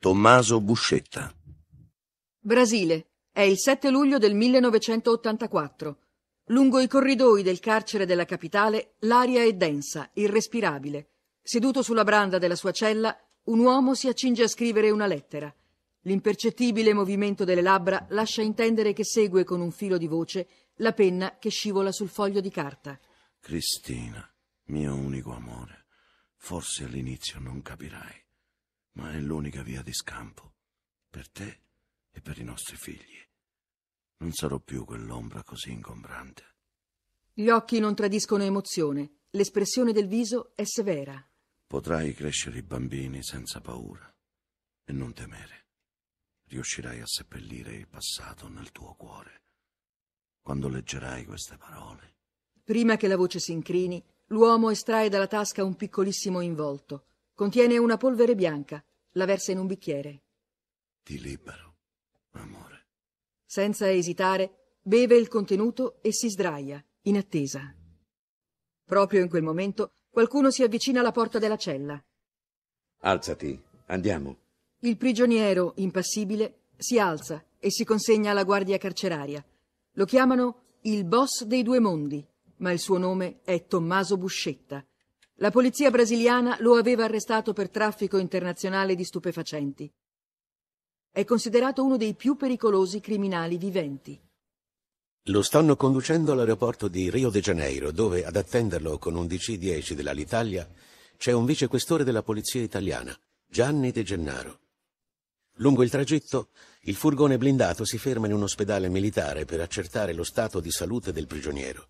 Tommaso Buscetta. Brasile. È il 7 luglio del 1984. Lungo i corridoi del carcere della capitale l'aria è densa, irrespirabile. Seduto sulla branda della sua cella, un uomo si accinge a scrivere una lettera. L'impercettibile movimento delle labbra lascia intendere che segue con un filo di voce la penna che scivola sul foglio di carta. Cristina, mio unico amore, forse all'inizio non capirai, ma è l'unica via di scampo, per te e per i nostri figli. Non sarò più quell'ombra così ingombrante. Gli occhi non tradiscono emozione, l'espressione del viso è severa. Potrai crescere i bambini senza paura e non temere. Riuscirai a seppellire il passato nel tuo cuore. Quando leggerai queste parole. Prima che la voce si incrini, l'uomo estrae dalla tasca un piccolissimo involto. Contiene una polvere bianca. La versa in un bicchiere. Ti libero, amore. Senza esitare, beve il contenuto e si sdraia, in attesa. Proprio in quel momento qualcuno si avvicina alla porta della cella. Alzati, andiamo. Il prigioniero, impassibile, si alza e si consegna alla guardia carceraria. Lo chiamano il boss dei due mondi, ma il suo nome è Tommaso Buscetta la polizia brasiliana lo aveva arrestato per traffico internazionale di stupefacenti. È considerato uno dei più pericolosi criminali viventi. Lo stanno conducendo all'aeroporto di Rio de Janeiro, dove ad attenderlo con un DC-10 dell'Alitalia c'è un vicequestore della polizia italiana, Gianni De Gennaro. Lungo il tragitto, il furgone blindato si ferma in un ospedale militare per accertare lo stato di salute del prigioniero.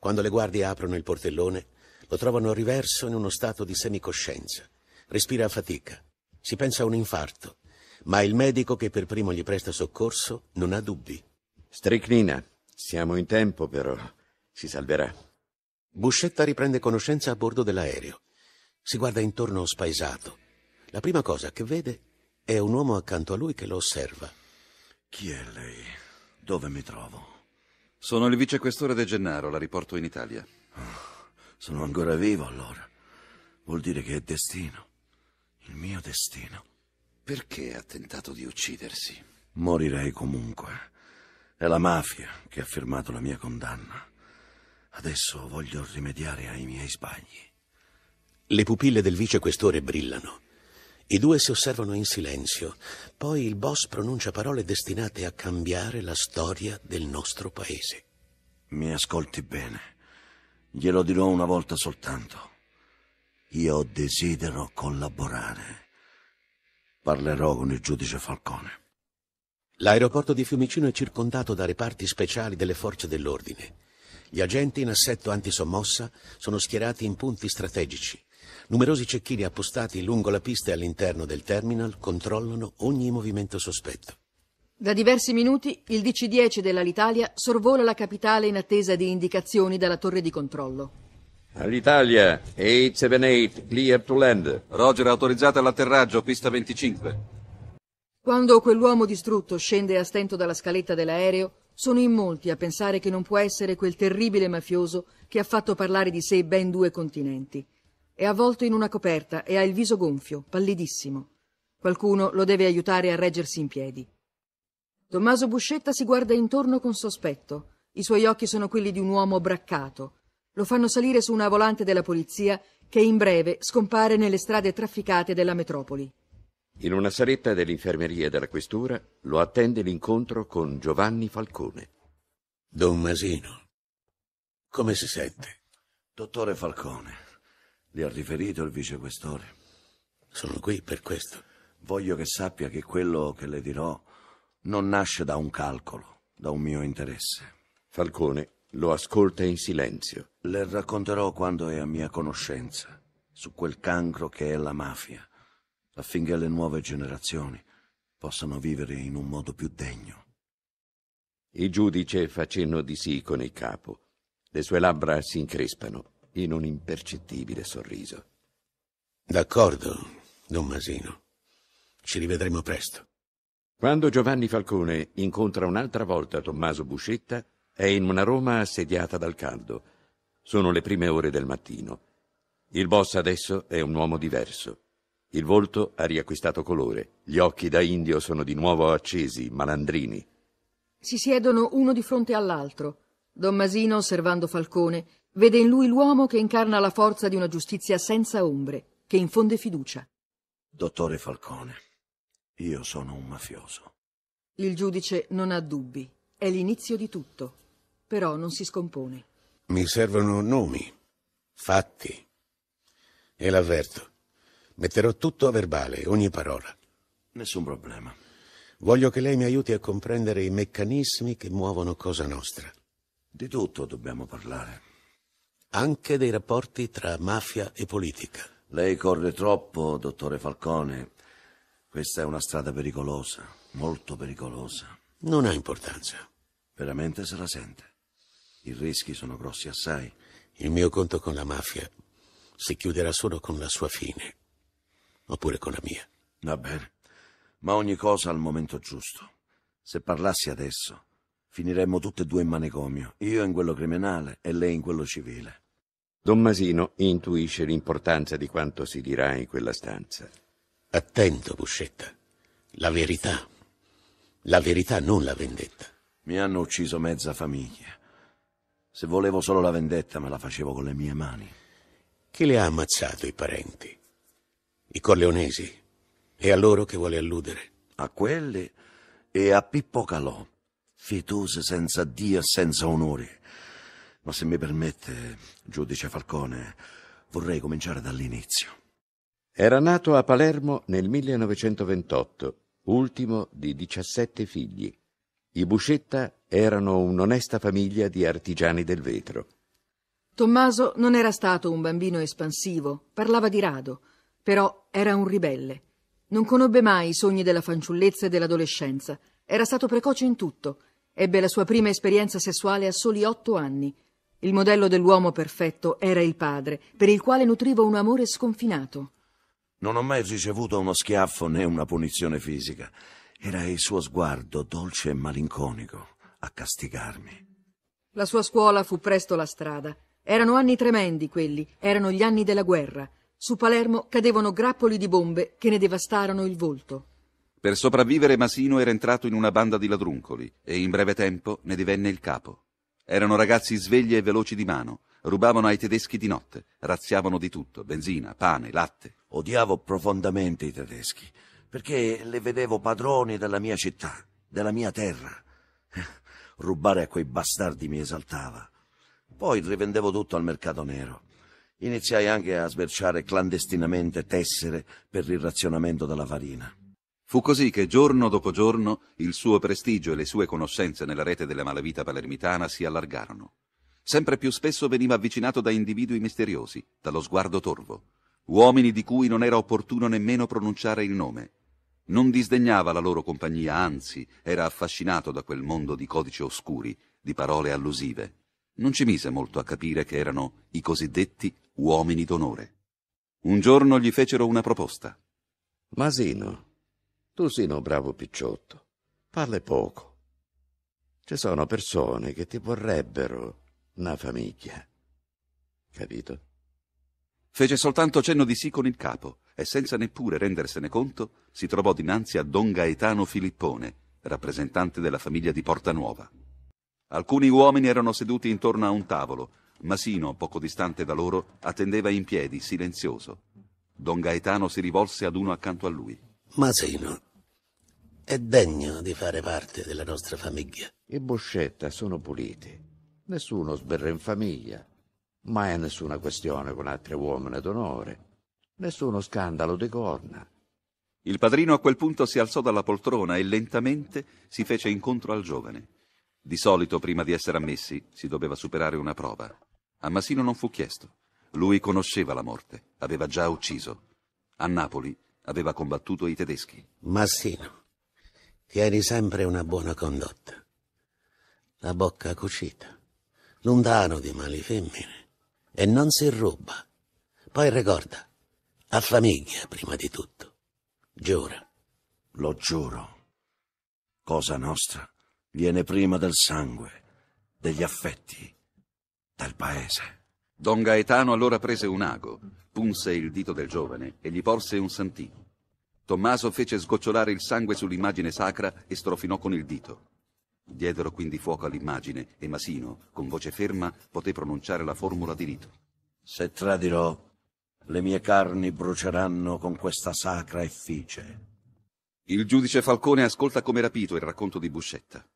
Quando le guardie aprono il portellone, lo trovano riverso in uno stato di semicoscienza. Respira a fatica. Si pensa a un infarto. Ma il medico che per primo gli presta soccorso non ha dubbi. Stricnina, siamo in tempo, però si salverà. Buscetta riprende conoscenza a bordo dell'aereo. Si guarda intorno spaesato. La prima cosa che vede è un uomo accanto a lui che lo osserva. Chi è lei? Dove mi trovo? Sono il vicequestore De Gennaro, la riporto in Italia. Oh. Sono ancora vivo allora. Vuol dire che è destino. Il mio destino. Perché ha tentato di uccidersi? Morirei comunque. È la mafia che ha firmato la mia condanna. Adesso voglio rimediare ai miei sbagli. Le pupille del vicequestore brillano. I due si osservano in silenzio. Poi il boss pronuncia parole destinate a cambiare la storia del nostro paese. Mi ascolti bene. Glielo dirò una volta soltanto. Io desidero collaborare. Parlerò con il giudice Falcone. L'aeroporto di Fiumicino è circondato da reparti speciali delle forze dell'ordine. Gli agenti in assetto antisommossa sono schierati in punti strategici. Numerosi cecchini appostati lungo la pista e all'interno del terminal controllano ogni movimento sospetto. Da diversi minuti il DC-10 dell'Alitalia sorvola la capitale in attesa di indicazioni dalla torre di controllo. All'Italia, 878, clear to land. Roger, autorizzata l'atterraggio, pista 25. Quando quell'uomo distrutto scende a stento dalla scaletta dell'aereo, sono in molti a pensare che non può essere quel terribile mafioso che ha fatto parlare di sé ben due continenti. È avvolto in una coperta e ha il viso gonfio, pallidissimo. Qualcuno lo deve aiutare a reggersi in piedi. Tommaso Buscetta si guarda intorno con sospetto. I suoi occhi sono quelli di un uomo braccato. Lo fanno salire su una volante della polizia che in breve scompare nelle strade trafficate della metropoli. In una saletta dell'infermeria della questura lo attende l'incontro con Giovanni Falcone. Don Masino, come si sente? Dottore Falcone, le ha riferito il vicequestore. Sono qui per questo. Voglio che sappia che quello che le dirò non nasce da un calcolo, da un mio interesse. Falcone lo ascolta in silenzio. Le racconterò quando è a mia conoscenza, su quel cancro che è la mafia, affinché le nuove generazioni possano vivere in un modo più degno. Il giudice fa cenno di sì con il capo. Le sue labbra si increspano in un impercettibile sorriso. D'accordo, don Masino. Ci rivedremo presto. Quando Giovanni Falcone incontra un'altra volta Tommaso Buscetta, è in una Roma assediata dal caldo. Sono le prime ore del mattino. Il boss adesso è un uomo diverso. Il volto ha riacquistato colore, gli occhi da indio sono di nuovo accesi, malandrini. Si siedono uno di fronte all'altro. Don Masino, osservando Falcone, vede in lui l'uomo che incarna la forza di una giustizia senza ombre, che infonde fiducia. Dottore Falcone, io sono un mafioso. Il giudice non ha dubbi. È l'inizio di tutto. Però non si scompone. Mi servono nomi, fatti. E l'avverto. Metterò tutto a verbale, ogni parola. Nessun problema. Voglio che lei mi aiuti a comprendere i meccanismi che muovono Cosa Nostra. Di tutto dobbiamo parlare. Anche dei rapporti tra mafia e politica. Lei corre troppo, dottore Falcone. Questa è una strada pericolosa, molto pericolosa. Non ha importanza. Veramente se la sente. I rischi sono grossi assai. Il mio conto con la mafia si chiuderà solo con la sua fine, oppure con la mia. Va bene, ma ogni cosa al momento giusto. Se parlassi adesso, finiremmo tutte e due in manicomio, io in quello criminale e lei in quello civile. Don Masino intuisce l'importanza di quanto si dirà in quella stanza. Attento, Buscetta. La verità. La verità, non la vendetta. Mi hanno ucciso mezza famiglia. Se volevo solo la vendetta me la facevo con le mie mani. Chi le ha ammazzato i parenti? I corleonesi? E a loro che vuole alludere? A quelli e a Pippo Calò. Fietose senza Dio e senza onore. Ma se mi permette, giudice Falcone, vorrei cominciare dall'inizio. Era nato a Palermo nel 1928, ultimo di 17 figli. I Buscetta erano un'onesta famiglia di artigiani del vetro. Tommaso non era stato un bambino espansivo, parlava di rado, però era un ribelle. Non conobbe mai i sogni della fanciullezza e dell'adolescenza. Era stato precoce in tutto. Ebbe la sua prima esperienza sessuale a soli otto anni. Il modello dell'uomo perfetto era il padre, per il quale nutriva un amore sconfinato. Non ho mai ricevuto uno schiaffo né una punizione fisica. Era il suo sguardo dolce e malinconico a castigarmi. La sua scuola fu presto la strada. Erano anni tremendi quelli, erano gli anni della guerra. Su Palermo cadevano grappoli di bombe che ne devastarono il volto. Per sopravvivere Masino era entrato in una banda di ladruncoli e in breve tempo ne divenne il capo. Erano ragazzi svegli e veloci di mano, Rubavano ai tedeschi di notte, razziavano di tutto, benzina, pane, latte. Odiavo profondamente i tedeschi, perché le vedevo padroni della mia città, della mia terra. Rubare a quei bastardi mi esaltava. Poi rivendevo tutto al mercato nero. Iniziai anche a sberciare clandestinamente tessere per il razionamento della farina. Fu così che giorno dopo giorno il suo prestigio e le sue conoscenze nella rete della malavita palermitana si allargarono sempre più spesso veniva avvicinato da individui misteriosi, dallo sguardo torvo, uomini di cui non era opportuno nemmeno pronunciare il nome. Non disdegnava la loro compagnia, anzi era affascinato da quel mondo di codici oscuri, di parole allusive. Non ci mise molto a capire che erano i cosiddetti uomini d'onore. Un giorno gli fecero una proposta. Masino, tu sei un bravo picciotto, parli poco. Ci sono persone che ti vorrebbero una famiglia. Capito? Fece soltanto cenno di sì con il capo e senza neppure rendersene conto si trovò dinanzi a don Gaetano Filippone, rappresentante della famiglia di Portanuova. Alcuni uomini erano seduti intorno a un tavolo, Masino, poco distante da loro, attendeva in piedi, silenzioso. Don Gaetano si rivolse ad uno accanto a lui. Masino, è degno di fare parte della nostra famiglia. I Boscetta sono puliti. Nessuno sberra in famiglia, mai nessuna questione con altre uomini d'onore, nessuno scandalo di corna. Il padrino a quel punto si alzò dalla poltrona e lentamente si fece incontro al giovane. Di solito, prima di essere ammessi, si doveva superare una prova. A Masino non fu chiesto. Lui conosceva la morte, aveva già ucciso. A Napoli aveva combattuto i tedeschi. Massino, tieni sempre una buona condotta. La bocca cucita lontano di mali femmine, e non si ruba. Poi ricorda, a famiglia prima di tutto. Giura. Lo giuro. Cosa nostra viene prima del sangue, degli affetti, del paese. Don Gaetano allora prese un ago, punse il dito del giovane e gli porse un santino. Tommaso fece sgocciolare il sangue sull'immagine sacra e strofinò con il dito. Diedero quindi fuoco all'immagine e Masino, con voce ferma, poté pronunciare la formula di rito. Se tradirò, le mie carni bruceranno con questa sacra effigie. Il giudice Falcone ascolta come rapito il racconto di Buscetta.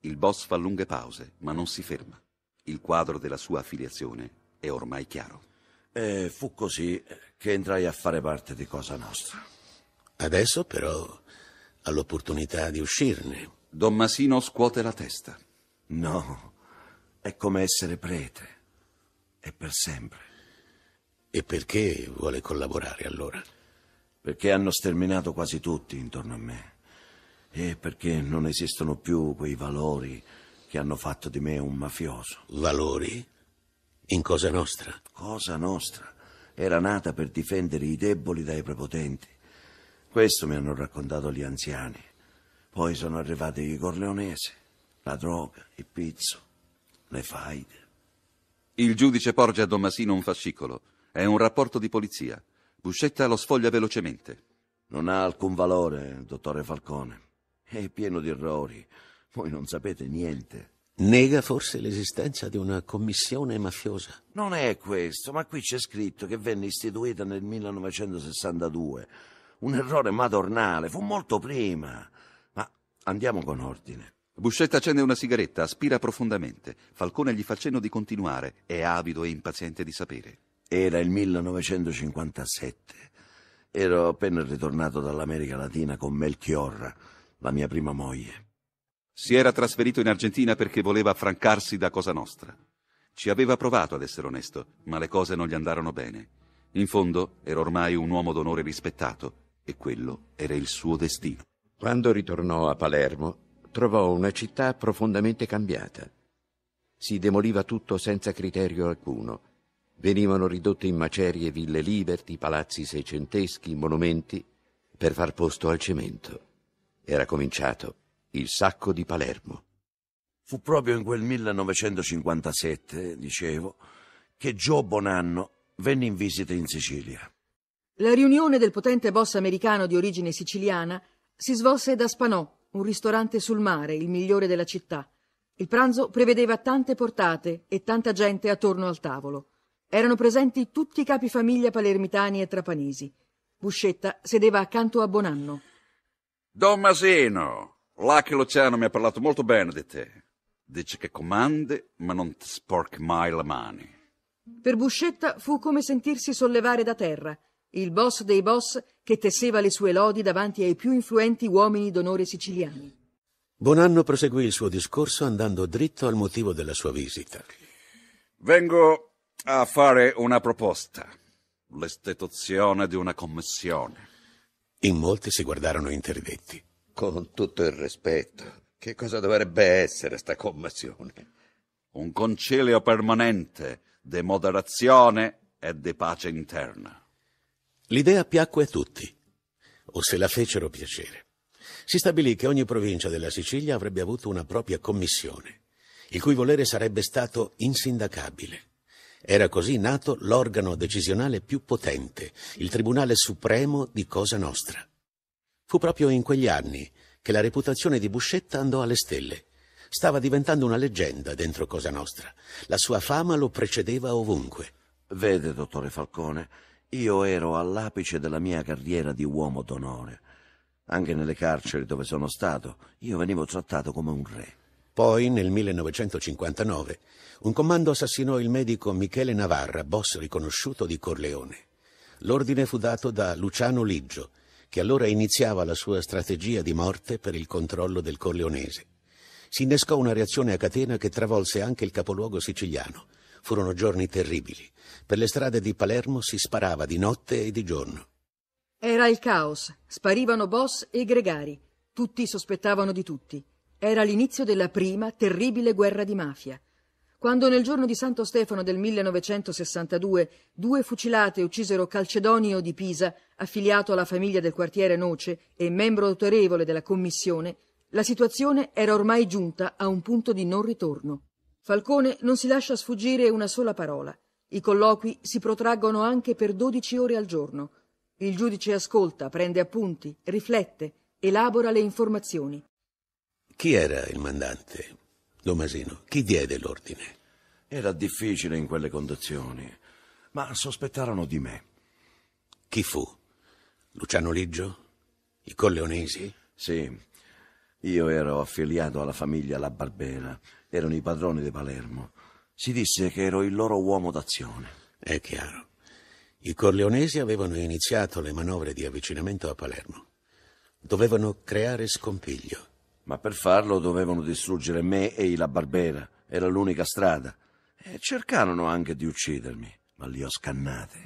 Il boss fa lunghe pause, ma non si ferma. Il quadro della sua affiliazione è ormai chiaro. E fu così che entrai a fare parte di Cosa Nostra. Adesso però ha l'opportunità di uscirne. Don Masino scuote la testa. No, è come essere prete. È per sempre. E perché vuole collaborare allora? Perché hanno sterminato quasi tutti intorno a me. E perché non esistono più quei valori che hanno fatto di me un mafioso. Valori? In Cosa Nostra? Cosa Nostra. Era nata per difendere i deboli dai prepotenti. Questo mi hanno raccontato gli anziani. Poi sono arrivati i corleonesi, la droga, il pizzo, le faide. Il giudice porge a Tommasino un fascicolo. È un rapporto di polizia. Buscetta lo sfoglia velocemente. Non ha alcun valore, dottore Falcone. È pieno di errori. Voi non sapete niente. Nega forse l'esistenza di una commissione mafiosa? Non è questo, ma qui c'è scritto che venne istituita nel 1962. Un errore madornale, fu molto prima. Andiamo con ordine. Buscetta accende una sigaretta, aspira profondamente. Falcone gli fa cenno di continuare, è avido e impaziente di sapere. Era il 1957. Ero appena ritornato dall'America Latina con Melchiorra, la mia prima moglie. Si era trasferito in Argentina perché voleva affrancarsi da Cosa Nostra. Ci aveva provato ad essere onesto, ma le cose non gli andarono bene. In fondo era ormai un uomo d'onore rispettato e quello era il suo destino. Quando ritornò a Palermo, trovò una città profondamente cambiata. Si demoliva tutto senza criterio alcuno. Venivano ridotte in macerie ville liberti, palazzi seicenteschi, monumenti, per far posto al cemento. Era cominciato il sacco di Palermo. Fu proprio in quel 1957, dicevo, che Joe Bonanno venne in visita in Sicilia. La riunione del potente boss americano di origine siciliana si svolse da Spanò, un ristorante sul mare, il migliore della città. Il pranzo prevedeva tante portate e tanta gente attorno al tavolo. Erano presenti tutti i capifamiglia palermitani e trapanisi. Buscetta sedeva accanto a Bonanno. Don Masino, là che l'oceano mi ha parlato molto bene di te. Dice che comandi, ma non ti sporchi mai le mani. Per Buscetta fu come sentirsi sollevare da terra il boss dei boss che tesseva le sue lodi davanti ai più influenti uomini d'onore siciliani. Bonanno proseguì il suo discorso andando dritto al motivo della sua visita. Vengo a fare una proposta, l'istituzione di una commissione. In molti si guardarono interdetti. Con tutto il rispetto, che cosa dovrebbe essere sta commissione? Un concilio permanente di moderazione e di pace interna. L'idea piacque a tutti, o se la fecero piacere. Si stabilì che ogni provincia della Sicilia avrebbe avuto una propria commissione, il cui volere sarebbe stato insindacabile. Era così nato l'organo decisionale più potente, il Tribunale Supremo di Cosa Nostra. Fu proprio in quegli anni che la reputazione di Buscetta andò alle stelle. Stava diventando una leggenda dentro Cosa Nostra. La sua fama lo precedeva ovunque. Vede, dottore Falcone, io ero all'apice della mia carriera di uomo d'onore. Anche nelle carceri dove sono stato, io venivo trattato come un re. Poi, nel 1959, un comando assassinò il medico Michele Navarra, boss riconosciuto di Corleone. L'ordine fu dato da Luciano Liggio, che allora iniziava la sua strategia di morte per il controllo del Corleonese. Si innescò una reazione a catena che travolse anche il capoluogo siciliano. Furono giorni terribili. Per le strade di Palermo si sparava di notte e di giorno. Era il caos. Sparivano boss e gregari. Tutti sospettavano di tutti. Era l'inizio della prima terribile guerra di mafia. Quando nel giorno di Santo Stefano del 1962 due fucilate uccisero Calcedonio di Pisa, affiliato alla famiglia del quartiere Noce e membro autorevole della commissione, la situazione era ormai giunta a un punto di non ritorno. Falcone non si lascia sfuggire una sola parola. I colloqui si protraggono anche per dodici ore al giorno. Il giudice ascolta, prende appunti, riflette, elabora le informazioni. Chi era il mandante? Domasino, chi diede l'ordine? Era difficile in quelle condizioni, ma sospettarono di me. Chi fu? Luciano Liggio? I Colleonesi? Sì, io ero affiliato alla famiglia La Barbera erano i padroni di Palermo, si disse che ero il loro uomo d'azione. È chiaro. I corleonesi avevano iniziato le manovre di avvicinamento a Palermo. Dovevano creare scompiglio. Ma per farlo dovevano distruggere me e la Barbera. Era l'unica strada. E cercarono anche di uccidermi, ma li ho scannate.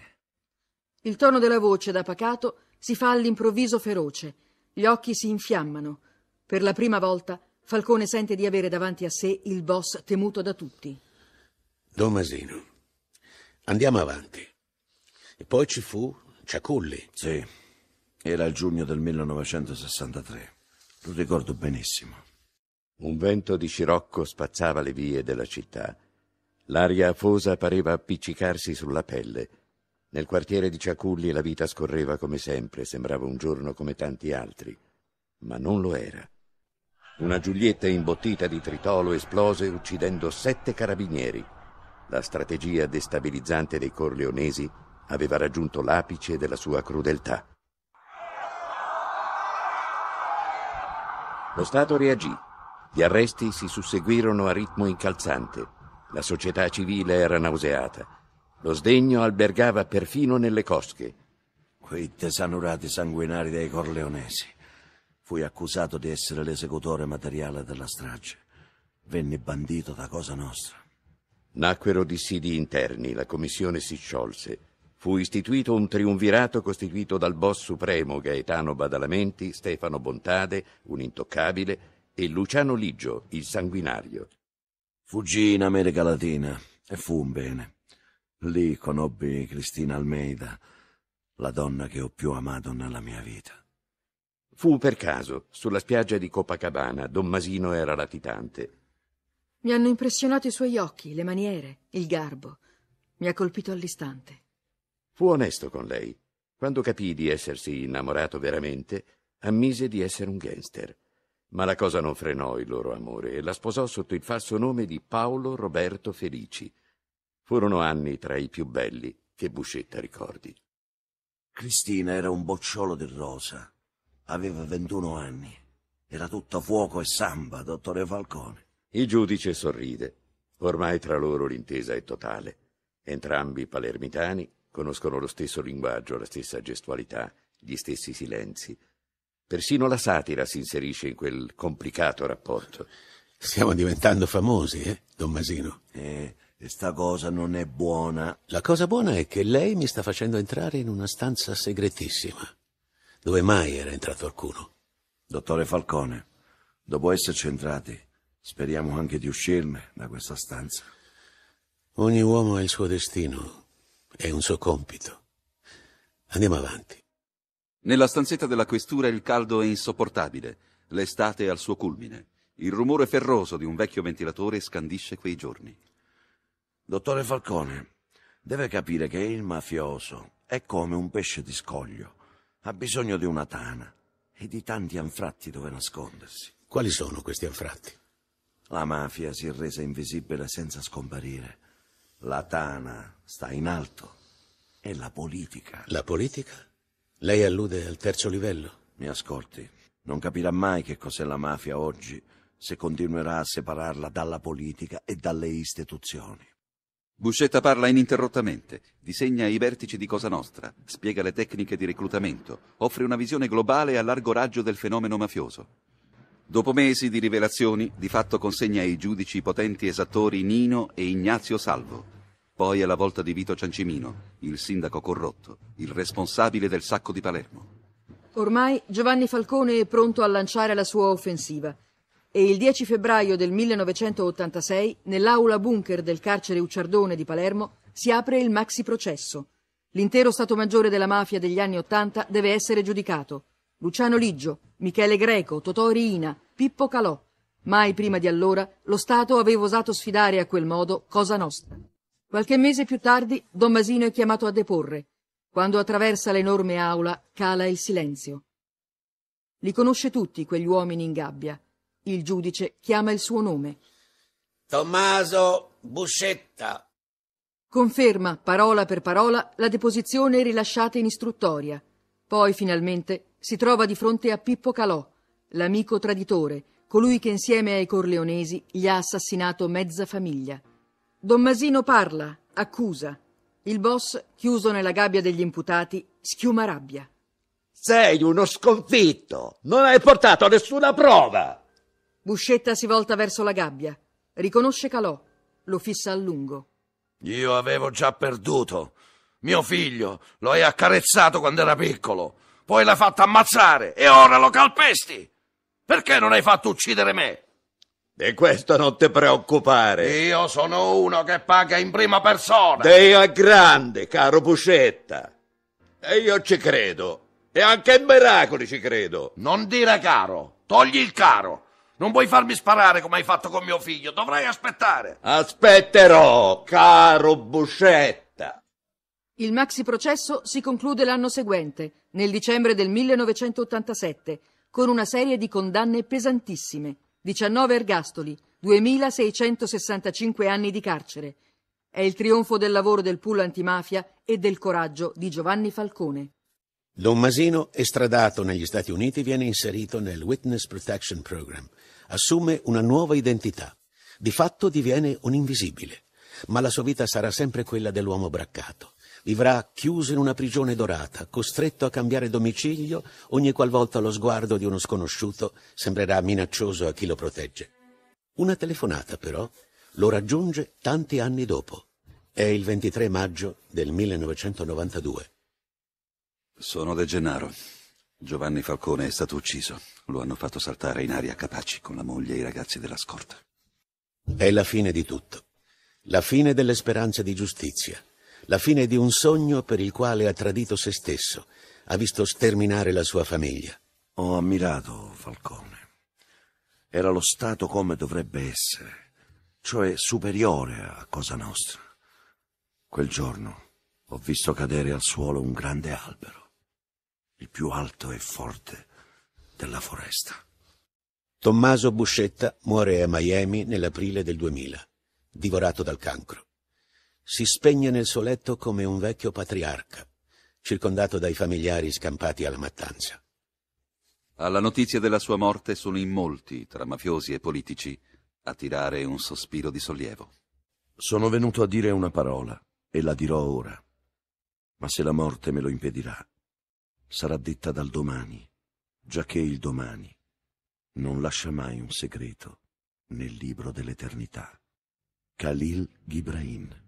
Il tono della voce da pacato si fa all'improvviso feroce. Gli occhi si infiammano. Per la prima volta Falcone sente di avere davanti a sé il boss temuto da tutti. Don Masino, andiamo avanti. E poi ci fu Ciaculli. Sì, era il giugno del 1963. Lo ricordo benissimo. Un vento di scirocco spazzava le vie della città. L'aria afosa pareva appiccicarsi sulla pelle. Nel quartiere di Ciaculli la vita scorreva come sempre, sembrava un giorno come tanti altri, ma non lo era. Una Giulietta imbottita di tritolo esplose uccidendo sette carabinieri. La strategia destabilizzante dei corleonesi aveva raggiunto l'apice della sua crudeltà. Lo Stato reagì. Gli arresti si susseguirono a ritmo incalzante. La società civile era nauseata. Lo sdegno albergava perfino nelle cosche. Quei tesanurati sanguinari dei corleonesi. Fui accusato di essere l'esecutore materiale della strage. Venne bandito da Cosa Nostra. Nacquero dissidi interni, la commissione si sciolse. Fu istituito un triunvirato costituito dal boss supremo Gaetano Badalamenti, Stefano Bontade, un intoccabile, e Luciano Liggio, il sanguinario. Fuggì in America Latina e fu un bene. Lì conobbi Cristina Almeida, la donna che ho più amato nella mia vita. Fu per caso, sulla spiaggia di Copacabana, Don Masino era latitante. Mi hanno impressionato i suoi occhi, le maniere, il garbo. Mi ha colpito all'istante. Fu onesto con lei. Quando capì di essersi innamorato veramente, ammise di essere un gangster. Ma la cosa non frenò il loro amore e la sposò sotto il falso nome di Paolo Roberto Felici. Furono anni tra i più belli che Buscetta ricordi. Cristina era un bocciolo del rosa Aveva 21 anni. Era tutto fuoco e samba, dottore Falcone. Il giudice sorride. Ormai tra loro l'intesa è totale. Entrambi palermitani conoscono lo stesso linguaggio, la stessa gestualità, gli stessi silenzi. Persino la satira si inserisce in quel complicato rapporto. Stiamo diventando famosi, eh, Don Masino? Eh, sta cosa non è buona. La cosa buona è che lei mi sta facendo entrare in una stanza segretissima. Dove mai era entrato qualcuno? Dottore Falcone, dopo esserci entrati, speriamo anche di uscirne da questa stanza. Ogni uomo ha il suo destino, e un suo compito. Andiamo avanti. Nella stanzetta della questura il caldo è insopportabile, l'estate è al suo culmine. Il rumore ferroso di un vecchio ventilatore scandisce quei giorni. Dottore Falcone, deve capire che il mafioso è come un pesce di scoglio. Ha bisogno di una tana e di tanti anfratti dove nascondersi. Quali sono questi anfratti? La mafia si è resa invisibile senza scomparire. La tana sta in alto. E la politica. La politica? Lei allude al terzo livello? Mi ascolti, non capirà mai che cos'è la mafia oggi se continuerà a separarla dalla politica e dalle istituzioni. Buscetta parla ininterrottamente, disegna i vertici di Cosa Nostra, spiega le tecniche di reclutamento, offre una visione globale a largo raggio del fenomeno mafioso. Dopo mesi di rivelazioni, di fatto consegna ai giudici i potenti esattori Nino e Ignazio Salvo. Poi è la volta di Vito Ciancimino, il sindaco corrotto, il responsabile del sacco di Palermo. Ormai Giovanni Falcone è pronto a lanciare la sua offensiva e il 10 febbraio del 1986, nell'aula bunker del carcere Ucciardone di Palermo, si apre il maxi processo. L'intero Stato Maggiore della mafia degli anni Ottanta deve essere giudicato. Luciano Liggio, Michele Greco, Totò Riina, Pippo Calò. Mai prima di allora lo Stato aveva osato sfidare a quel modo Cosa Nostra. Qualche mese più tardi Don Masino è chiamato a deporre. Quando attraversa l'enorme aula cala il silenzio. Li conosce tutti quegli uomini in gabbia. Il giudice chiama il suo nome. Tommaso Buscetta. Conferma, parola per parola, la deposizione rilasciata in istruttoria. Poi, finalmente, si trova di fronte a Pippo Calò, l'amico traditore, colui che insieme ai Corleonesi gli ha assassinato mezza famiglia. Don Masino parla, accusa. Il boss, chiuso nella gabbia degli imputati, schiuma rabbia. Sei uno sconfitto! Non hai portato nessuna prova! Buscetta si volta verso la gabbia. Riconosce Calò. Lo fissa a lungo. Io avevo già perduto. Mio figlio lo hai accarezzato quando era piccolo. Poi l'hai fatto ammazzare e ora lo calpesti. Perché non hai fatto uccidere me? Di questo non ti preoccupare. Io sono uno che paga in prima persona. Dio è grande, caro Buscetta. E io ci credo. E anche in miracoli ci credo. Non dire caro. Togli il caro. Non vuoi farmi sparare come hai fatto con mio figlio, dovrai aspettare. Aspetterò, caro Buscetta. Il maxi processo si conclude l'anno seguente, nel dicembre del 1987, con una serie di condanne pesantissime, 19 ergastoli, 2665 anni di carcere. È il trionfo del lavoro del pool antimafia e del coraggio di Giovanni Falcone. Don Masino, estradato negli Stati Uniti, viene inserito nel Witness Protection Program, assume una nuova identità. Di fatto diviene un invisibile, ma la sua vita sarà sempre quella dell'uomo braccato. Vivrà chiuso in una prigione dorata, costretto a cambiare domicilio ogni qualvolta lo sguardo di uno sconosciuto sembrerà minaccioso a chi lo protegge. Una telefonata, però, lo raggiunge tanti anni dopo. È il 23 maggio del 1992. Sono De Gennaro. Giovanni Falcone è stato ucciso. Lo hanno fatto saltare in aria capaci con la moglie e i ragazzi della scorta. È la fine di tutto. La fine delle speranze di giustizia. La fine di un sogno per il quale ha tradito se stesso. Ha visto sterminare la sua famiglia. Ho ammirato Falcone. Era lo Stato come dovrebbe essere, cioè superiore a Cosa Nostra. Quel giorno ho visto cadere al suolo un grande albero il più alto e forte della foresta. Tommaso Buscetta muore a Miami nell'aprile del 2000, divorato dal cancro. Si spegne nel suo letto come un vecchio patriarca, circondato dai familiari scampati alla mattanza. Alla notizia della sua morte sono in molti, tra mafiosi e politici, a tirare un sospiro di sollievo. Sono venuto a dire una parola e la dirò ora, ma se la morte me lo impedirà, sarà detta dal domani, giacché il domani non lascia mai un segreto nel libro dell'eternità. Khalil Ghibrain.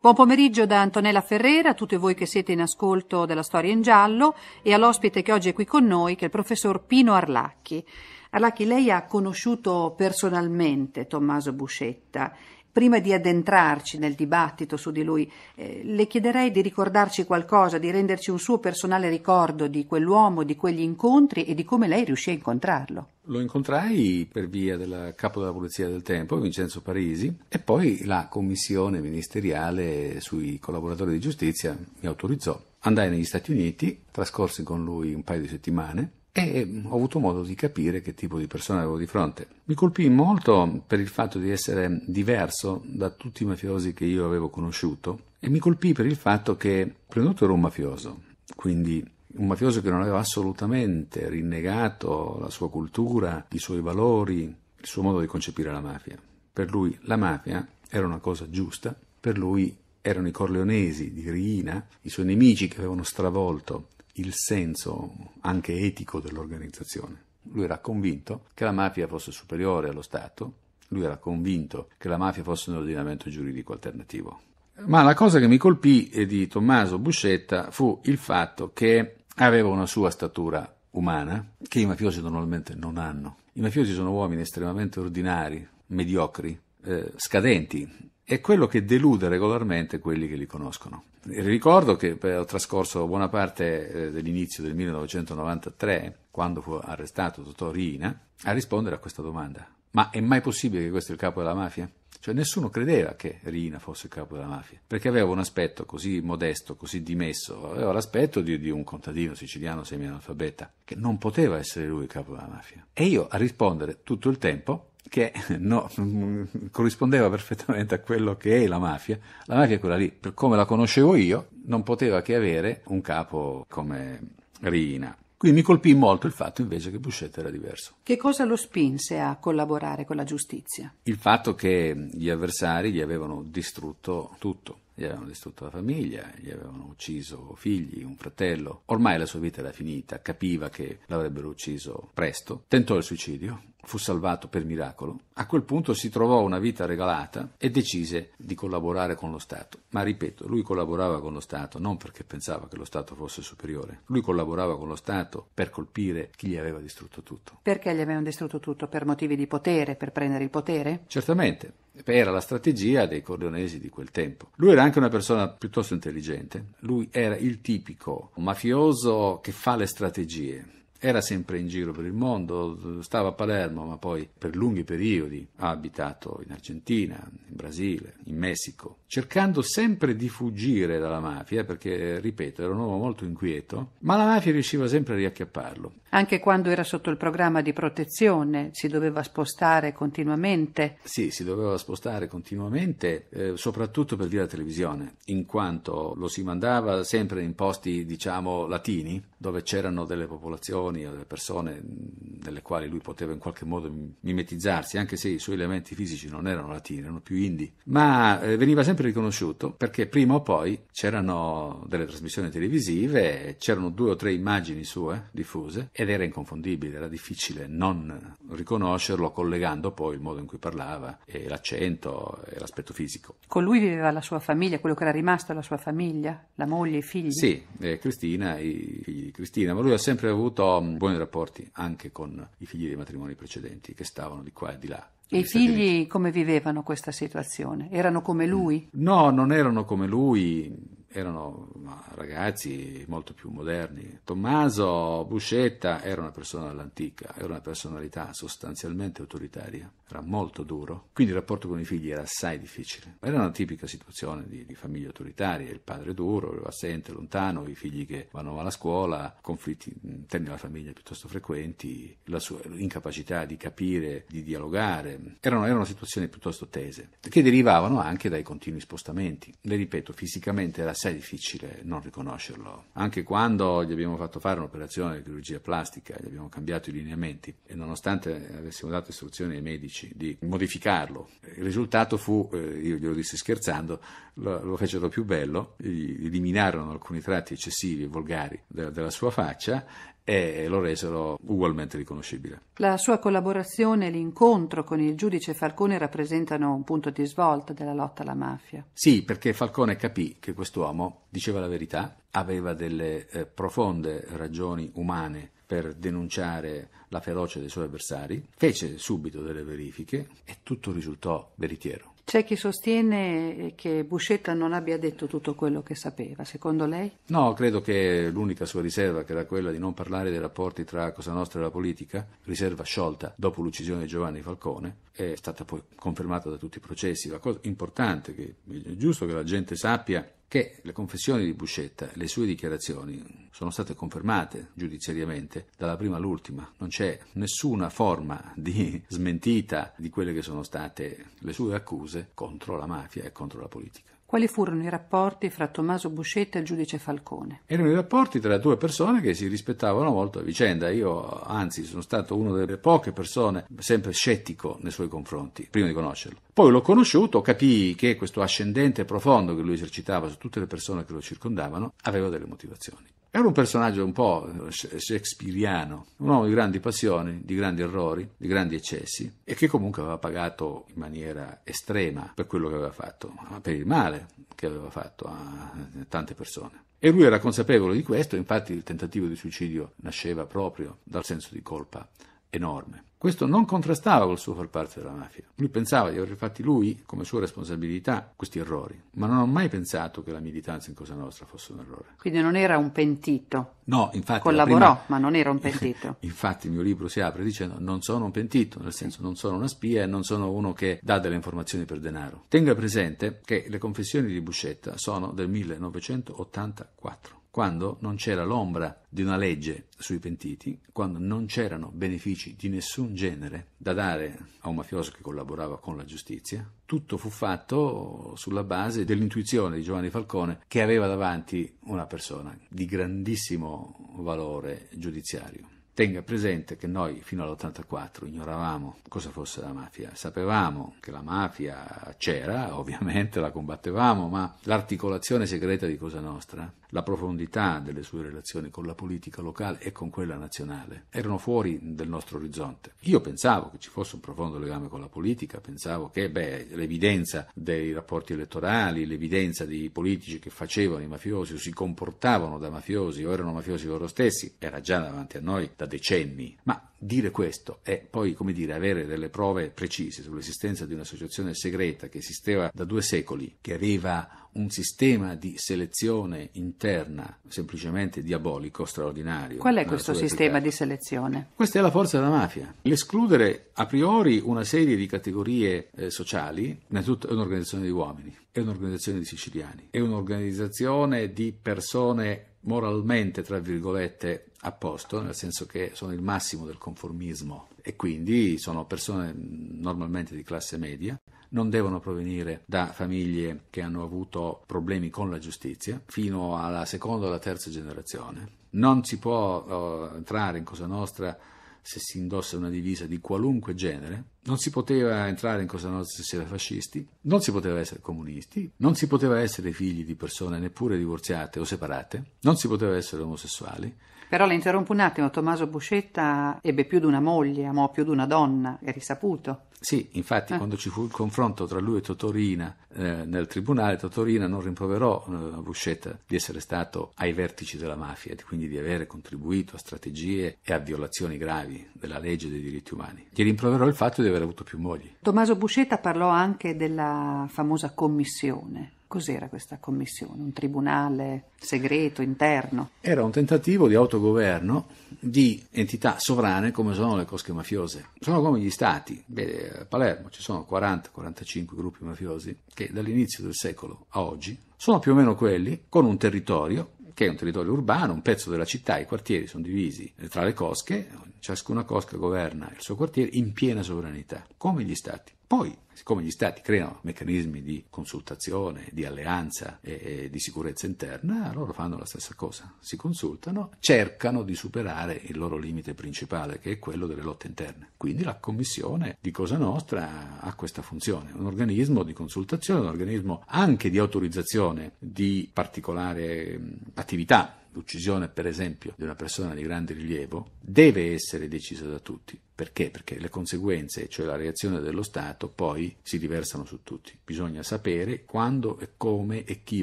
Buon pomeriggio da Antonella Ferrera, a tutti voi che siete in ascolto della Storia in Giallo e all'ospite che oggi è qui con noi, che è il professor Pino Arlacchi. Arlacchi, lei ha conosciuto personalmente Tommaso Buscetta prima di addentrarci nel dibattito su di lui, eh, le chiederei di ricordarci qualcosa, di renderci un suo personale ricordo di quell'uomo, di quegli incontri e di come lei riuscì a incontrarlo. Lo incontrai per via del capo della Polizia del Tempo, Vincenzo Parisi, e poi la commissione ministeriale sui collaboratori di giustizia mi autorizzò. Andai negli Stati Uniti, trascorsi con lui un paio di settimane e mm, ho avuto modo di capire che tipo di persona avevo di fronte. Mi colpì molto per il fatto di essere diverso da tutti i mafiosi che io avevo conosciuto e mi colpì per il fatto che Plenuto era un mafioso, quindi un mafioso che non aveva assolutamente rinnegato la sua cultura, i suoi valori, il suo modo di concepire la mafia. Per lui la mafia era una cosa giusta, per lui erano i corleonesi di Riina, i suoi nemici che avevano stravolto il senso anche etico dell'organizzazione. Lui era convinto che la mafia fosse superiore allo Stato, lui era convinto che la mafia fosse un ordinamento giuridico alternativo. Ma la cosa che mi colpì di Tommaso Buscetta fu il fatto che aveva una sua statura umana che i mafiosi normalmente non hanno. I mafiosi sono uomini estremamente ordinari, mediocri, eh, scadenti, è quello che delude regolarmente quelli che li conoscono. Ricordo che ho trascorso buona parte eh, dell'inizio del 1993, quando fu arrestato il dottor Ina, a rispondere a questa domanda. Ma è mai possibile che questo sia il capo della mafia? Cioè nessuno credeva che Rina fosse il capo della mafia, perché aveva un aspetto così modesto, così dimesso, aveva l'aspetto di, di un contadino siciliano semianalfabeta, che non poteva essere lui il capo della mafia. E io a rispondere tutto il tempo che no, corrispondeva perfettamente a quello che è la mafia. La mafia è quella lì, per come la conoscevo io, non poteva che avere un capo come Rina. Quindi mi colpì molto il fatto invece che Buscetta era diverso. Che cosa lo spinse a collaborare con la giustizia? Il fatto che gli avversari gli avevano distrutto tutto. Gli avevano distrutto la famiglia, gli avevano ucciso figli, un fratello. Ormai la sua vita era finita, capiva che l'avrebbero ucciso presto. Tentò il suicidio, fu salvato per miracolo, a quel punto si trovò una vita regalata e decise di collaborare con lo Stato. Ma ripeto, lui collaborava con lo Stato non perché pensava che lo Stato fosse superiore, lui collaborava con lo Stato per colpire chi gli aveva distrutto tutto. Perché gli avevano distrutto tutto? Per motivi di potere, per prendere il potere? Certamente, era la strategia dei cordonesi di quel tempo. Lui era anche una persona piuttosto intelligente, lui era il tipico mafioso che fa le strategie era sempre in giro per il mondo, stava a Palermo, ma poi per lunghi periodi ha abitato in Argentina, in Brasile, in Messico, cercando sempre di fuggire dalla mafia, perché, ripeto, era un uomo molto inquieto, ma la mafia riusciva sempre a riacchiapparlo. Anche quando era sotto il programma di protezione, si doveva spostare continuamente. Sì, si doveva spostare continuamente, eh, soprattutto per via della televisione, in quanto lo si mandava sempre in posti, diciamo, latini, dove c'erano delle popolazioni o delle persone delle quali lui poteva in qualche modo mimetizzarsi, anche se i suoi elementi fisici non erano latini, erano più quindi, ma eh, veniva sempre riconosciuto perché prima o poi c'erano delle trasmissioni televisive, c'erano due o tre immagini sue diffuse ed era inconfondibile, era difficile non riconoscerlo collegando poi il modo in cui parlava e l'accento e l'aspetto fisico. Con lui viveva la sua famiglia, quello che era rimasto la sua famiglia, la moglie, i figli? Sì, eh, Cristina, i figli di Cristina, ma lui ha sempre avuto mm, buoni rapporti anche con i figli dei matrimoni precedenti che stavano di qua e di là. E i figli come vivevano questa situazione? Erano come lui? No, non erano come lui erano ragazzi molto più moderni. Tommaso Buscetta era una persona all'antica, era una personalità sostanzialmente autoritaria, era molto duro, quindi il rapporto con i figli era assai difficile. Era una tipica situazione di, di famiglie autoritarie, il padre duro, assente, lontano, i figli che vanno alla scuola, conflitti interni alla famiglia piuttosto frequenti, la sua incapacità di capire, di dialogare, erano, erano situazioni piuttosto tese, che derivavano anche dai continui spostamenti. Le ripeto, fisicamente era sempre assai difficile non riconoscerlo. Anche quando gli abbiamo fatto fare un'operazione di chirurgia plastica, gli abbiamo cambiato i lineamenti e nonostante avessimo dato istruzioni ai medici di modificarlo, il risultato fu, eh, io glielo dissi scherzando, lo, lo fecero più bello, eliminarono alcuni tratti eccessivi e volgari de, della sua faccia e lo resero ugualmente riconoscibile. La sua collaborazione e l'incontro con il giudice Falcone rappresentano un punto di svolta della lotta alla mafia. Sì, perché Falcone capì che quest'uomo diceva la verità, aveva delle eh, profonde ragioni umane per denunciare la ferocia dei suoi avversari, fece subito delle verifiche e tutto risultò veritiero. C'è chi sostiene che Buscetta non abbia detto tutto quello che sapeva, secondo lei? No, credo che l'unica sua riserva, che era quella di non parlare dei rapporti tra Cosa Nostra e la politica, riserva sciolta dopo l'uccisione di Giovanni Falcone, è stata poi confermata da tutti i processi. La cosa importante, che è giusto che la gente sappia, che le confessioni di Buscetta le sue dichiarazioni sono state confermate giudiziariamente dalla prima all'ultima, non c'è nessuna forma di smentita di quelle che sono state le sue accuse contro la mafia e contro la politica. Quali furono i rapporti fra Tommaso Buscetta e il giudice Falcone? Erano i rapporti tra due persone che si rispettavano molto a vicenda. Io, anzi, sono stato una delle poche persone sempre scettico nei suoi confronti, prima di conoscerlo. Poi l'ho conosciuto, capii che questo ascendente profondo che lui esercitava su tutte le persone che lo circondavano aveva delle motivazioni. Era un personaggio un po' shakespeariano, un uomo di grandi passioni, di grandi errori, di grandi eccessi e che comunque aveva pagato in maniera estrema per quello che aveva fatto, per il male che aveva fatto a tante persone. E lui era consapevole di questo, infatti il tentativo di suicidio nasceva proprio dal senso di colpa enorme. Questo non contrastava col suo far parte della mafia. Lui pensava di aver fatti lui, come sua responsabilità, questi errori. Ma non ho mai pensato che la militanza in Cosa Nostra fosse un errore. Quindi non era un pentito. No, infatti. Collaborò, prima... ma non era un pentito. infatti il mio libro si apre dicendo non sono un pentito, nel senso non sono una spia e non sono uno che dà delle informazioni per denaro. Tenga presente che le confessioni di Buscetta sono del 1984 quando non c'era l'ombra di una legge sui pentiti, quando non c'erano benefici di nessun genere da dare a un mafioso che collaborava con la giustizia, tutto fu fatto sulla base dell'intuizione di Giovanni Falcone che aveva davanti una persona di grandissimo valore giudiziario. Tenga presente che noi fino all'84 ignoravamo cosa fosse la mafia, sapevamo che la mafia c'era, ovviamente la combattevamo, ma l'articolazione segreta di Cosa Nostra, la profondità delle sue relazioni con la politica locale e con quella nazionale erano fuori del nostro orizzonte. Io pensavo che ci fosse un profondo legame con la politica, pensavo che beh, l'evidenza dei rapporti elettorali, l'evidenza dei politici che facevano i mafiosi o si comportavano da mafiosi o erano mafiosi loro stessi era già davanti a noi Da da decenni. Ma dire questo e poi, come dire, avere delle prove precise sull'esistenza di un'associazione segreta che esisteva da due secoli, che aveva un sistema di selezione interna semplicemente diabolico, straordinario. Qual è questo sistema di selezione? Questa è la forza della mafia. L'escludere a priori una serie di categorie eh, sociali, innanzitutto è un'organizzazione di uomini, è un'organizzazione di siciliani, è un'organizzazione di persone moralmente, tra virgolette, a posto, nel senso che sono il massimo del conformismo e quindi sono persone normalmente di classe media, non devono provenire da famiglie che hanno avuto problemi con la giustizia fino alla seconda o alla terza generazione. Non si può oh, entrare in Cosa Nostra se si indossa una divisa di qualunque genere, non si poteva entrare in Cosa Nostra se si era fascisti, non si poteva essere comunisti, non si poteva essere figli di persone neppure divorziate o separate, non si poteva essere omosessuali. Però le interrompo un attimo, Tommaso Buscetta ebbe più di una moglie, amò più di una donna, è risaputo. Sì, infatti eh. quando ci fu il confronto tra lui e Totorina eh, nel tribunale, Totorina non rimproverò eh, Buscetta di essere stato ai vertici della mafia, quindi di avere contribuito a strategie e a violazioni gravi della legge e dei diritti umani. Gli rimproverò il fatto di aver aver avuto più mogli. Tommaso Buscetta parlò anche della famosa commissione. Cos'era questa commissione? Un tribunale segreto, interno? Era un tentativo di autogoverno di entità sovrane come sono le cosche mafiose. Sono come gli stati. Beh, a Palermo ci sono 40-45 gruppi mafiosi che dall'inizio del secolo a oggi sono più o meno quelli con un territorio che è un territorio urbano, un pezzo della città, i quartieri sono divisi tra le cosche, Ciascuna cosca governa il suo quartiere in piena sovranità, come gli Stati. Poi, siccome gli Stati creano meccanismi di consultazione, di alleanza e, di sicurezza interna, loro fanno la stessa cosa, si consultano, cercano di superare il loro limite principale, che è quello delle lotte interne. Quindi la Commissione di Cosa Nostra ha questa funzione, un organismo di consultazione, un organismo anche di autorizzazione di particolare attività l'uccisione per esempio di una persona di grande rilievo, deve essere decisa da tutti. Perché? Perché le conseguenze, cioè la reazione dello Stato, poi si riversano su tutti. Bisogna sapere quando e come e chi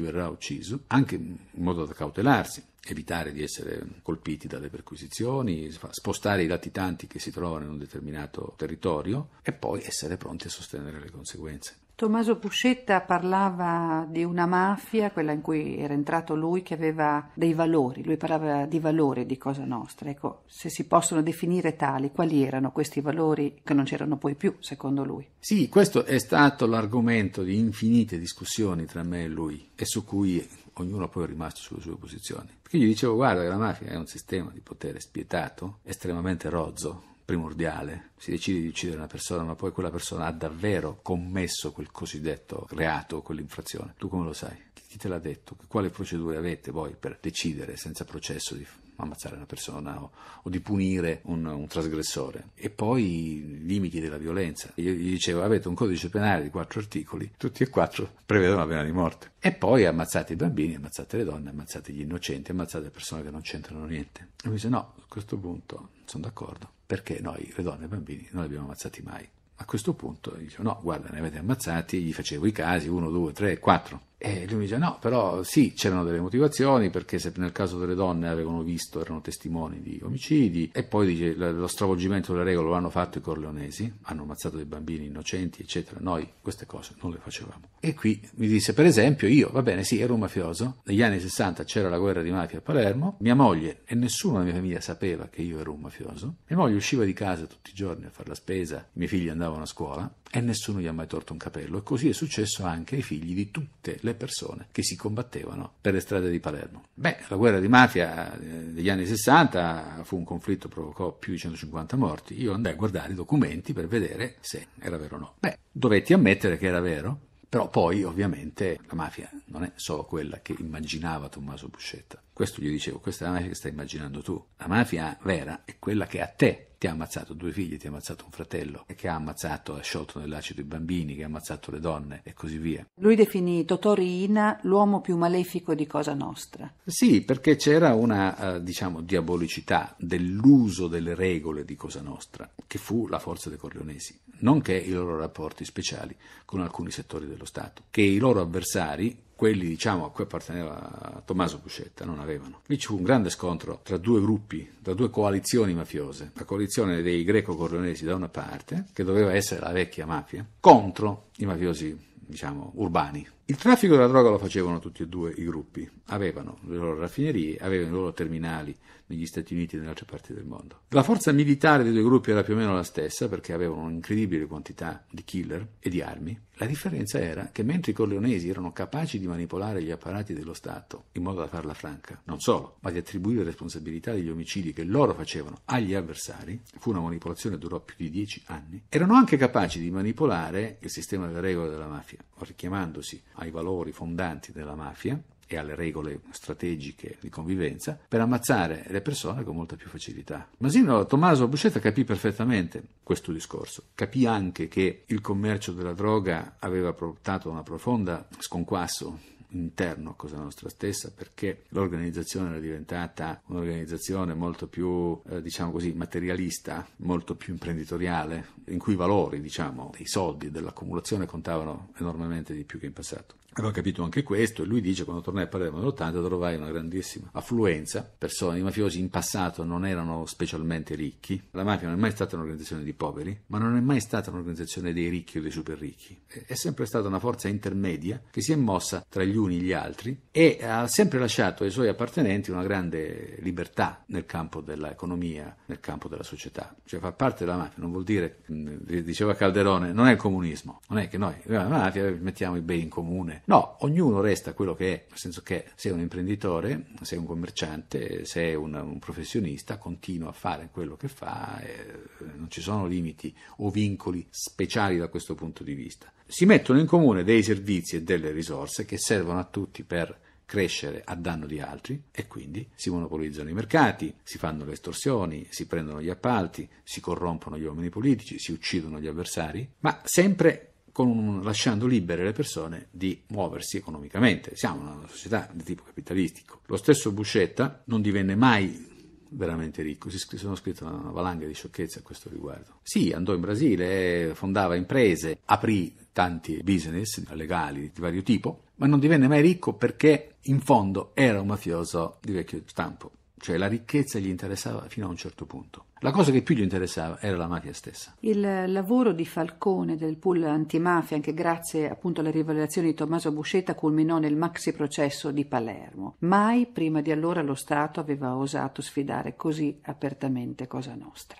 verrà ucciso, anche in modo da cautelarsi, evitare di essere colpiti dalle perquisizioni, spostare i latitanti che si trovano in un determinato territorio e poi essere pronti a sostenere le conseguenze. Tommaso Puscetta parlava di una mafia, quella in cui era entrato lui, che aveva dei valori, lui parlava di valori di Cosa Nostra. Ecco, se si possono definire tali, quali erano questi valori che non c'erano poi più, secondo lui? Sì, questo è stato l'argomento di infinite discussioni tra me e lui e su cui ognuno poi è rimasto sulle sue posizioni. Perché gli dicevo, guarda, la mafia è un sistema di potere spietato, estremamente rozzo, primordiale. Si decide di uccidere una persona, ma poi quella persona ha davvero commesso quel cosiddetto reato, quell'infrazione. Tu come lo sai? Chi te l'ha detto? Quale procedure avete voi per decidere senza processo di ammazzare una persona o, o di punire un, un, trasgressore. E poi i limiti della violenza. Io gli dicevo, avete un codice penale di quattro articoli, tutti e quattro prevedono la pena di morte. E poi ammazzate i bambini, ammazzate le donne, ammazzate gli innocenti, ammazzate persone che non c'entrano niente. E lui dice, no, a questo punto sono d'accordo perché noi le donne e i bambini non li abbiamo ammazzati mai. A questo punto dicevo no, guarda, ne avete ammazzati, gli facevo i casi, uno, due, tre, quattro. E lui mi dice: No, però sì, c'erano delle motivazioni perché se nel caso delle donne avevano visto, erano testimoni di omicidi. E poi dice: Lo stravolgimento delle regole lo hanno fatto i corleonesi, hanno ammazzato dei bambini innocenti, eccetera. Noi queste cose non le facevamo. E qui mi disse: Per esempio, io, va bene, sì, ero un mafioso. Negli anni 60 c'era la guerra di mafia a Palermo. Mia moglie e nessuno della mia famiglia sapeva che io ero un mafioso. Mia moglie usciva di casa tutti i giorni a fare la spesa, i miei figli andavano a scuola e nessuno gli ha mai torto un capello. E così è successo anche ai figli di tutte le persone che si combattevano per le strade di Palermo. Beh, la guerra di mafia eh, degli anni 60 fu un conflitto che provocò più di 150 morti. Io andai a guardare i documenti per vedere se era vero o no. Beh, dovetti ammettere che era vero, però poi ovviamente la mafia non è solo quella che immaginava Tommaso Buscetta. Questo gli dicevo, questa è la mafia che stai immaginando tu. La mafia vera è quella che a te ti ha ammazzato due figli, ti ha ammazzato un fratello, che ha ammazzato, ha sciolto nell'acido i bambini, che ha ammazzato le donne e così via. Lui definì Totorina l'uomo più malefico di Cosa Nostra. Sì, perché c'era una, eh, diciamo, diabolicità dell'uso delle regole di Cosa Nostra, che fu la forza dei Corleonesi, nonché i loro rapporti speciali con alcuni settori dello Stato, che i loro avversari quelli diciamo, a cui apparteneva Tommaso Buscetta, non avevano. Lì ci fu un grande scontro tra due gruppi, tra due coalizioni mafiose, la coalizione dei greco-corleonesi da una parte, che doveva essere la vecchia mafia, contro i mafiosi diciamo, urbani il traffico della droga lo facevano tutti e due i gruppi, avevano le loro raffinerie, avevano i loro terminali negli Stati Uniti e nelle altre parti del mondo. La forza militare dei due gruppi era più o meno la stessa perché avevano un'incredibile quantità di killer e di armi. La differenza era che mentre i corleonesi erano capaci di manipolare gli apparati dello Stato in modo da farla franca, non solo, ma di attribuire responsabilità degli omicidi che loro facevano agli avversari, fu una manipolazione che durò più di dieci anni, erano anche capaci di manipolare il sistema delle regole della mafia, richiamandosi a ai valori fondanti della mafia e alle regole strategiche di convivenza per ammazzare le persone con molta più facilità. Masino Tommaso Buscetta capì perfettamente questo discorso, capì anche che il commercio della droga aveva portato a un profondo sconquasso interno a Cosa Nostra stessa perché l'organizzazione era diventata un'organizzazione molto più, eh, diciamo così, materialista, molto più imprenditoriale, in cui i valori, diciamo, dei soldi, dell'accumulazione contavano enormemente di più che in passato. Avevo capito anche questo e lui dice quando tornai a Palermo nell'80 trovai una grandissima affluenza, persone, i mafiosi in passato non erano specialmente ricchi, la mafia non è mai stata un'organizzazione di poveri, ma non è mai stata un'organizzazione dei ricchi o dei super ricchi, è sempre stata una forza intermedia che si è mossa tra gli uni gli altri e ha sempre lasciato ai suoi appartenenti una grande libertà nel campo dell'economia, nel campo della società. Cioè fa parte della mafia non vuol dire, diceva Calderone, non è il comunismo, non è che noi, la mafia, mettiamo i beni in comune. No, ognuno resta quello che è, nel senso che sei un imprenditore, sei un commerciante, sei un, un professionista, continua a fare quello che fa, eh, non ci sono limiti o vincoli speciali da questo punto di vista. Si mettono in comune dei servizi e delle risorse che servono servono a tutti per crescere a danno di altri e quindi si monopolizzano i mercati, si fanno le estorsioni, si prendono gli appalti, si corrompono gli uomini politici, si uccidono gli avversari, ma sempre con, lasciando libere le persone di muoversi economicamente. Siamo una società di tipo capitalistico. Lo stesso Buscetta non divenne mai veramente ricco, si sono scritto una valanga di sciocchezze a questo riguardo. Sì, andò in Brasile, fondava imprese, aprì tanti business legali di vario tipo, ma non divenne mai ricco perché in fondo era un mafioso di vecchio stampo. Cioè la ricchezza gli interessava fino a un certo punto. La cosa che più gli interessava era la mafia stessa. Il lavoro di Falcone del pool antimafia, anche grazie appunto alle rivelazioni di Tommaso Buscetta, culminò nel maxi processo di Palermo. Mai prima di allora lo Stato aveva osato sfidare così apertamente Cosa Nostra.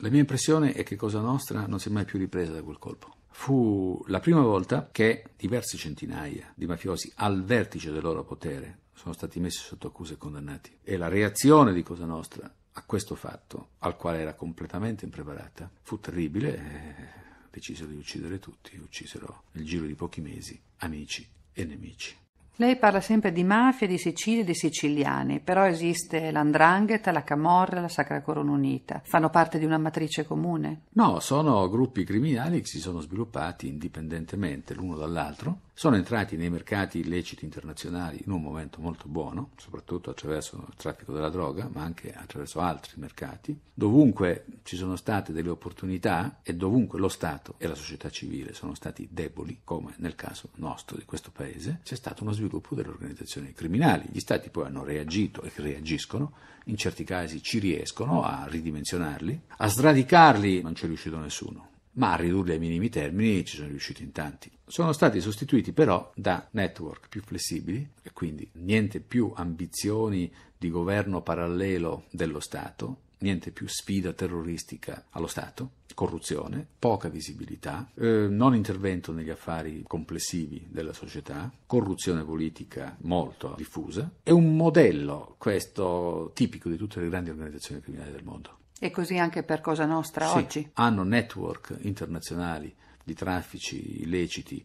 La mia impressione è che Cosa Nostra non si è mai più ripresa da quel colpo. Fu la prima volta che diverse centinaia di mafiosi al vertice del loro potere sono stati messi sotto accusa e condannati. E la reazione di Cosa Nostra a questo fatto, al quale era completamente impreparata, fu terribile e decisero di uccidere tutti. Uccisero nel giro di pochi mesi amici e nemici. Lei parla sempre di mafia, di Sicilia e di siciliani, però esiste l'andrangheta, la camorra, la Sacra Corona Unita. Fanno parte di una matrice comune? No, sono gruppi criminali che si sono sviluppati indipendentemente l'uno dall'altro sono entrati nei mercati illeciti internazionali in un momento molto buono, soprattutto attraverso il traffico della droga, ma anche attraverso altri mercati. Dovunque ci sono state delle opportunità e dovunque lo Stato e la società civile sono stati deboli, come nel caso nostro di questo paese, c'è stato uno sviluppo delle organizzazioni criminali. Gli Stati poi hanno reagito e reagiscono, in certi casi ci riescono a ridimensionarli, a sradicarli, non ci è riuscito nessuno ma a ridurli ai minimi termini ci sono riusciti in tanti. Sono stati sostituiti però da network più flessibili e quindi niente più ambizioni di governo parallelo dello Stato, niente più sfida terroristica allo Stato, corruzione, poca visibilità, eh, non intervento negli affari complessivi della società, corruzione politica molto diffusa, è un modello questo tipico di tutte le grandi organizzazioni criminali del mondo. E così anche per Cosa Nostra sì, oggi? Hanno network internazionali di traffici illeciti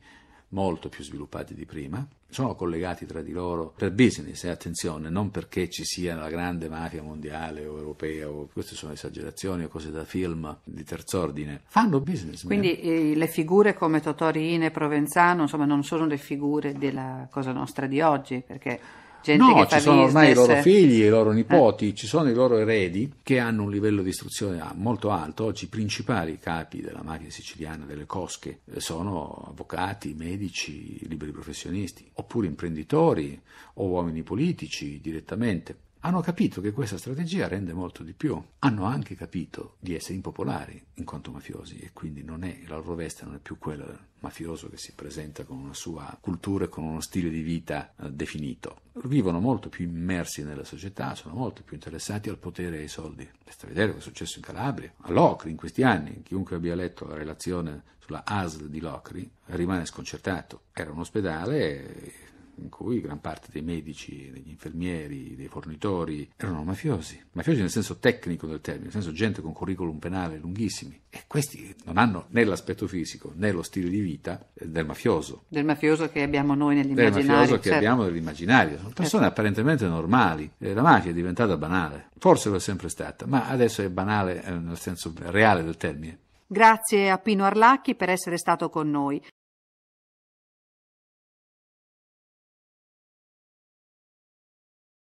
molto più sviluppati di prima, sono collegati tra di loro per business e attenzione, non perché ci sia la grande mafia mondiale o europea o queste sono esagerazioni o cose da film di terz'ordine, fanno business. Quindi eh, le figure come Totorine, Provenzano, insomma non sono le figure della Cosa Nostra di oggi, perché Gente no, ci sono ormai business. i loro figli, i loro nipoti, eh. ci sono i loro eredi che hanno un livello di istruzione molto alto. Oggi i principali capi della macchina siciliana, delle cosche, eh, sono avvocati, medici, liberi professionisti, oppure imprenditori o uomini politici direttamente hanno capito che questa strategia rende molto di più. Hanno anche capito di essere impopolari in quanto mafiosi e quindi è, la loro veste non è più quella del mafioso che si presenta con una sua cultura e con uno stile di vita eh, definito. Vivono molto più immersi nella società, sono molto più interessati al potere e ai soldi. Basta vedere cosa è successo in Calabria, a Locri in questi anni. Chiunque abbia letto la relazione sulla ASL di Locri rimane sconcertato. Era un ospedale in cui gran parte dei medici, degli infermieri, dei fornitori erano mafiosi, mafiosi nel senso tecnico del termine, nel senso gente con curriculum penale lunghissimi e questi non hanno né l'aspetto fisico né lo stile di vita eh, del mafioso. Del mafioso che abbiamo noi nell'immaginario. Del mafioso certo. che abbiamo nell'immaginario, sono certo. persone certo. apparentemente normali, eh, la mafia è diventata banale, forse lo è sempre stata, ma adesso è banale eh, nel senso reale del termine. Grazie a Pino Arlacchi per essere stato con noi.